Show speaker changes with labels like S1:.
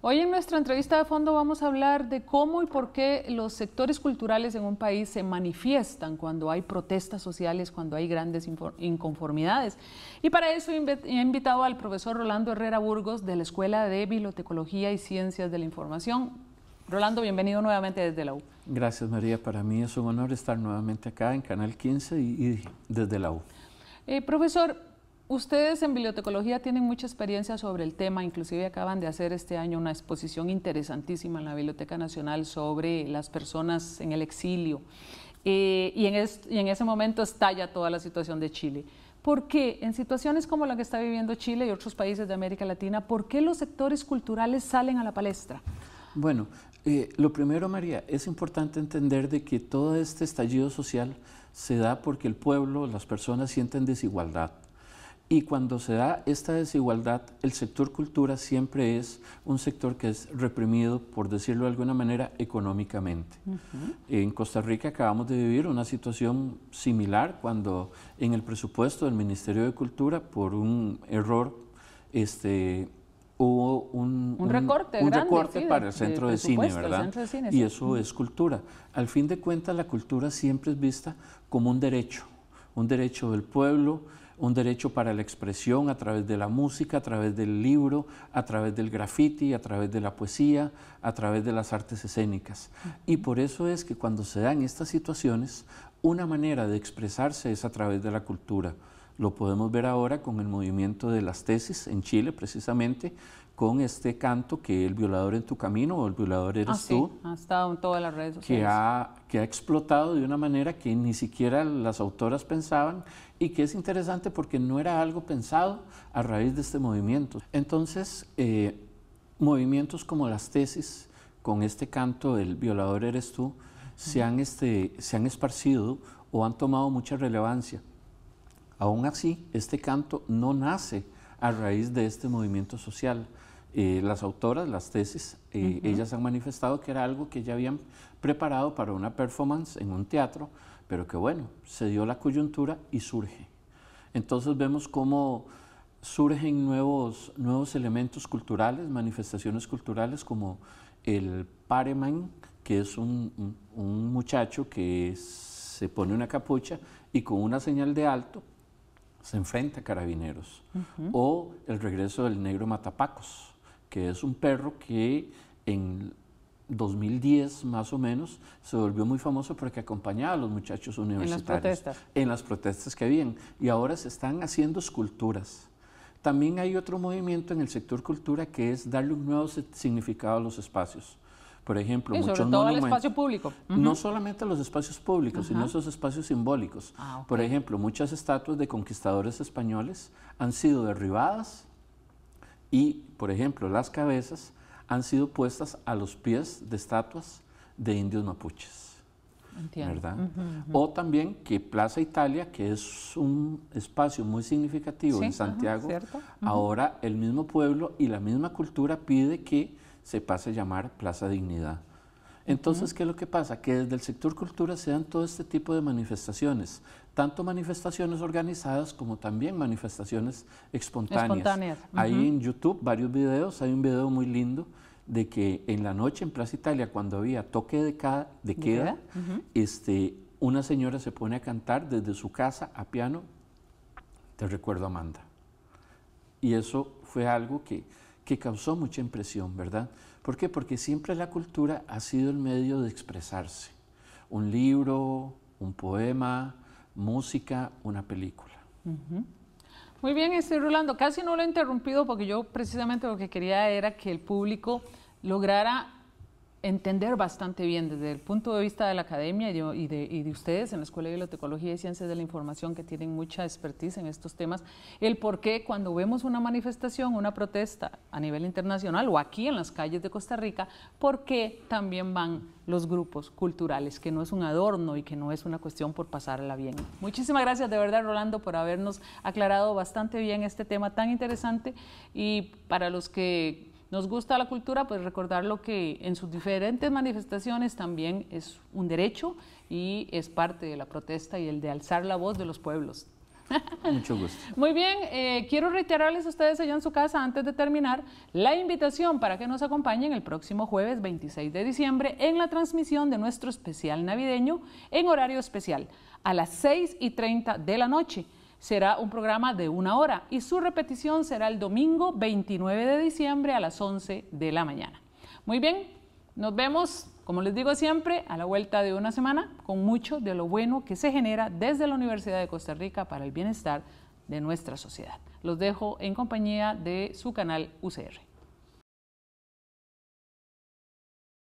S1: Hoy en nuestra entrevista de fondo vamos a hablar de cómo y por qué los sectores culturales en un país se manifiestan cuando hay protestas sociales, cuando hay grandes inconformidades. Y para eso he invitado al profesor Rolando Herrera Burgos de la Escuela de Bibliotecología y Ciencias de la Información. Rolando, bienvenido nuevamente desde la U.
S2: Gracias María, para mí es un honor estar nuevamente acá en Canal 15 y, desde la U.
S1: Eh, profesor, Ustedes en bibliotecología tienen mucha experiencia sobre el tema, inclusive acaban de hacer este año una exposición interesantísima en la Biblioteca Nacional sobre las personas en el exilio. Eh, y, en ese momento estalla toda la situación de Chile. ¿Por qué en situaciones como la que está viviendo Chile y otros países de América Latina, por qué los sectores culturales salen a la palestra?
S2: Bueno, eh, lo primero, María, es importante entender de que todo este estallido social se da porque el pueblo, las personas sienten desigualdad. Y cuando se da esta desigualdad, el sector cultura siempre es un sector que es reprimido, por decirlo de alguna manera, económicamente. En Costa Rica acabamos de vivir una situación similar cuando en el presupuesto del Ministerio de Cultura, por un error, este, hubo un, recorte, para el, centro de cine, ¿verdad? Y eso es cultura. Al fin de cuentas, la cultura siempre es vista como un derecho un derecho del pueblo, un derecho para la expresión a través de la música, a través del libro, a través del graffiti, a través de la poesía, a través de las artes escénicas. Y por eso es que cuando se dan estas situaciones, una manera de expresarse es a través de la cultura. Lo podemos ver ahora con el movimiento de las tesis en Chile, precisamente, con este canto que El violador en tu camino o El violador eres ah, tú.
S1: Ha estado en todas las redes Que ha,
S2: que ha explotado de una manera que ni siquiera las autoras pensaban y que es interesante porque no era algo pensado a raíz de este movimiento. Entonces, eh, movimientos como las tesis, con este canto El violador eres tú, se han, este, se han esparcido o han tomado mucha relevancia. Aún así, este canto no nace a raíz de este movimiento social, eh, las autoras, las tesis, eh, ellas han manifestado que era algo que ya habían preparado para una performance en un teatro, pero que bueno, se dio la coyuntura y surge. Entonces vemos cómo surgen nuevos, nuevos elementos culturales, manifestaciones culturales como el pareman, que es un, un, muchacho que se pone una capucha y con una señal de alto se enfrenta a carabineros. O el regreso del negro Matapacos, que es un perro que en 2010 más o menos se volvió muy famoso porque acompañaba a los muchachos universitarios. En las protestas. En las protestas que habían. Y ahora se están haciendo esculturas. También hay otro movimiento en el sector cultura que es darle un nuevo significado a los espacios. Por ejemplo, muchos sobre todo monumentos, espacio
S1: público. No
S2: solamente a los espacios públicos, sino a esos espacios simbólicos. Ah, Por ejemplo, muchas estatuas de conquistadores españoles han sido derribadas y, por ejemplo, las cabezas han sido puestas a los pies de estatuas de indios mapuches. ¿verdad? O también que Plaza Italia, que es un espacio muy significativo en Santiago, ahora el mismo pueblo y la misma cultura pide que se pase a llamar Plaza Dignidad. Entonces, ¿qué es lo que pasa? Que desde el sector cultura se dan todo este tipo de manifestaciones, tanto manifestaciones organizadas como también manifestaciones espontáneas. Hay en YouTube varios videos, hay un video muy lindo de que en la noche en Plaza Italia, cuando había toque de, de queda, este, una señora se pone a cantar desde su casa a piano, te recuerdo Amanda. Y eso fue algo que que causó mucha impresión, ¿verdad? ¿Por qué? Porque siempre la cultura ha sido el medio de expresarse. Un libro, un poema, música, una película.
S1: Muy bien, estoy Rolando, casi no lo he interrumpido porque yo precisamente lo que quería era que el público lograra entender bastante bien desde el punto de vista de la academia y de, ustedes en la Escuela de Bibliotecología y Ciencias de la Información que tienen mucha expertise en estos temas, el por qué cuando vemos una manifestación, una protesta a nivel internacional o aquí en las calles de Costa Rica, por qué también van los grupos culturales, que no es un adorno y que no es una cuestión por pasarla bien. Muchísimas gracias de verdad, Rolando, por habernos aclarado bastante bien este tema tan interesante y para los que nos gusta la cultura, pues recordar lo que en sus diferentes manifestaciones también es un derecho y es parte de la protesta y el de alzar la voz de los pueblos. Mucho gusto. Muy bien, eh, quiero reiterarles a ustedes allá en su casa, antes de terminar, la invitación para que nos acompañen el próximo jueves 26 de diciembre en la transmisión de nuestro especial navideño en horario especial a las 6 y 30 de la noche será un programa de una hora y su repetición será el domingo 29 de diciembre a las 11 de la mañana. Muy bien, nos vemos, como les digo siempre, a la vuelta de una semana con mucho de lo bueno que se genera desde la Universidad de Costa Rica para el bienestar de nuestra sociedad. Los dejo en compañía de su canal UCR.